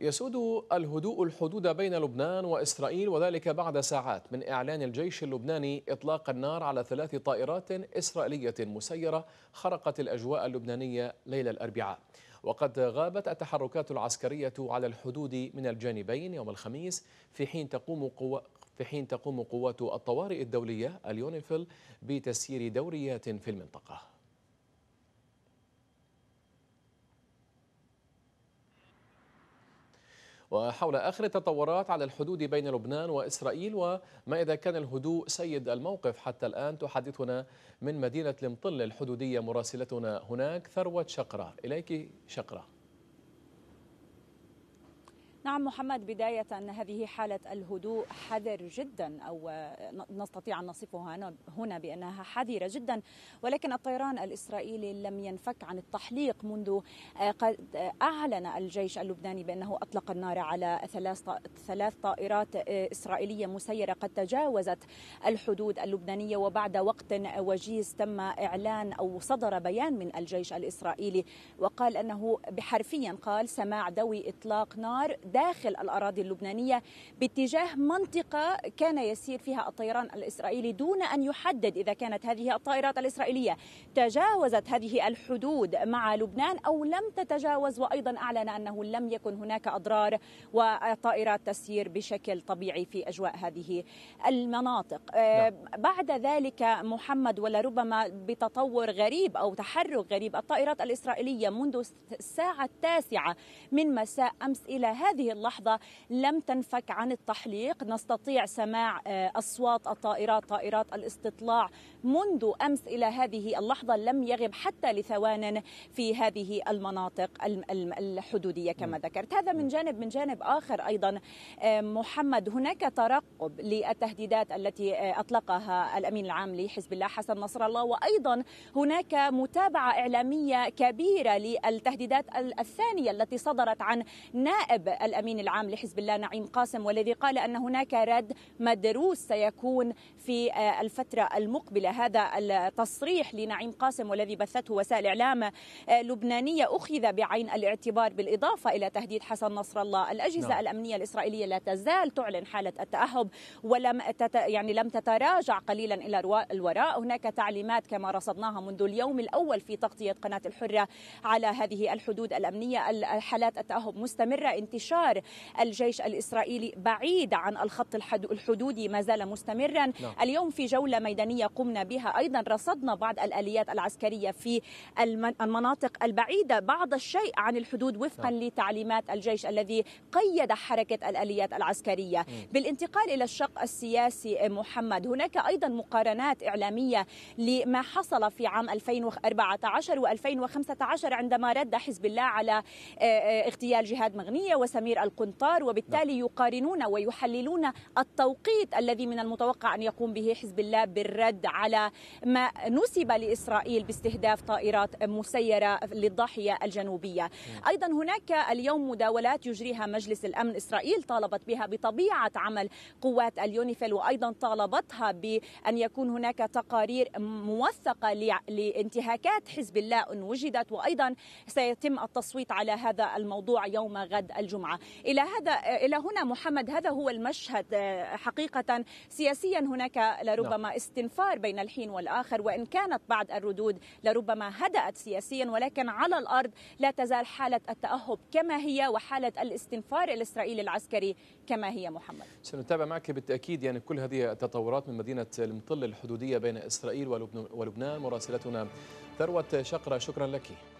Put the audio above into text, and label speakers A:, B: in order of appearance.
A: يسود الهدوء الحدود بين لبنان وإسرائيل وذلك بعد ساعات من إعلان الجيش اللبناني إطلاق النار على ثلاث طائرات إسرائيلية مسيرة خرقت الأجواء اللبنانية ليلة الأربعاء وقد غابت التحركات العسكرية على الحدود من الجانبين يوم الخميس في حين تقوم قوى في حين تقوم قوات الطوارئ الدولية اليونيفيل بتسيير دوريات في المنطقة وحول آخر التطورات على الحدود بين لبنان وإسرائيل وما إذا كان الهدوء سيد الموقف حتى الآن تحدثنا من مدينة المطل الحدودية مراسلتنا هناك ثروة شقرة إليك شقرة
B: نعم محمد بداية هذه حالة الهدوء حذر جدا أو نستطيع أن نصفها هنا بأنها حذرة جدا ولكن الطيران الإسرائيلي لم ينفك عن التحليق منذ آه، قد آه، أعلن الجيش اللبناني بأنه أطلق النار على ثلاث طائرات آه، إسرائيلية مسيرة قد تجاوزت الحدود اللبنانية وبعد وقت وجيز تم إعلان أو صدر بيان من الجيش الإسرائيلي وقال أنه بحرفيا قال سماع دوي إطلاق نار داخل الأراضي اللبنانية باتجاه منطقة كان يسير فيها الطيران الإسرائيلي دون أن يحدد إذا كانت هذه الطائرات الإسرائيلية تجاوزت هذه الحدود مع لبنان أو لم تتجاوز وأيضا أعلن أنه لم يكن هناك أضرار والطائرات تسير بشكل طبيعي في أجواء هذه المناطق آه، نعم. بعد ذلك محمد ولربما بتطور غريب أو تحرك غريب الطائرات الإسرائيلية منذ الساعة التاسعة من مساء أمس إلى هذه هذه اللحظة لم تنفك عن التحليق نستطيع سماع آه، أصوات الطائرات طائرات الاستطلاع منذ أمس إلى هذه اللحظة لم يغب حتى لثوان في هذه المناطق الحدودية كما ذكرت هذا من جانب من جانب آخر أيضا آه، محمد هناك ترقب للتهديدات التي آه، أطلقها الأمين العام لحزب الله حسن نصر الله وأيضا هناك متابعة إعلامية كبيرة للتهديدات الثانية التي صدرت عن نائب الامين العام لحزب الله نعيم قاسم والذي قال ان هناك رد مدروس سيكون في آه، الفتره المقبله هذا التصريح لنعيم قاسم والذي بثته وسائل اعلام آه، لبنانيه اخذ بعين الاعتبار بالاضافه الى تهديد حسن نصر الله الاجهزه نعم. الامنيه الاسرائيليه لا تزال تعلن حاله التاهب ولم تت... يعني لم تتراجع قليلا الى الوراء هناك تعليمات كما رصدناها منذ اليوم الاول في تغطيه قناه الحره على هذه الحدود الامنيه حالات التاهب مستمره انتشار انتصار الجيش الإسرائيلي بعيد عن الخط الحدودي ما زال مستمرا لا. نعم. اليوم في جولة ميدانية قمنا بها أيضا رصدنا بعض الآليات العسكرية في المناطق البعيدة بعض الشيء عن الحدود وفقا لا. نعم. لتعليمات الجيش الذي قيد حركة الآليات العسكرية م. بالانتقال إلى الشق السياسي محمد هناك أيضا مقارنات إعلامية لما حصل في عام 2014 و2015 عندما رد حزب الله على آه، آه، اغتيال جهاد مغنية وسمير أمير القنطار وبالتالي نعم. يقارنون ويحللون التوقيت الذي من المتوقع أن يقوم به حزب الله بالرد على ما نسب لإسرائيل باستهداف طائرات مسيرة للضاحية الجنوبية نعم. أيضا هناك اليوم مداولات يجريها مجلس الأمن إسرائيل طالبت بها بطبيعة عمل قوات اليونيفيل وأيضا طالبتها بأن يكون هناك تقارير موثقة لانتهاكات حزب الله إن وجدت وأيضا سيتم التصويت على هذا الموضوع يوم غد الجمعة إلى هذا إلى هنا محمد هذا هو المشهد آه، حقيقة سياسيا هناك لربما نعم. استنفار بين الحين والآخر وإن كانت بعض الردود لربما هدأت سياسيا ولكن على الأرض لا تزال حالة التأهب كما هي وحالة الاستنفار الإسرائيلي العسكري كما هي محمد
A: سنتابع معك بالتأكيد يعني كل هذه التطورات من مدينة المطل الحدودية بين إسرائيل ولبنان مراسلتنا ثروة شقرة شكرا لك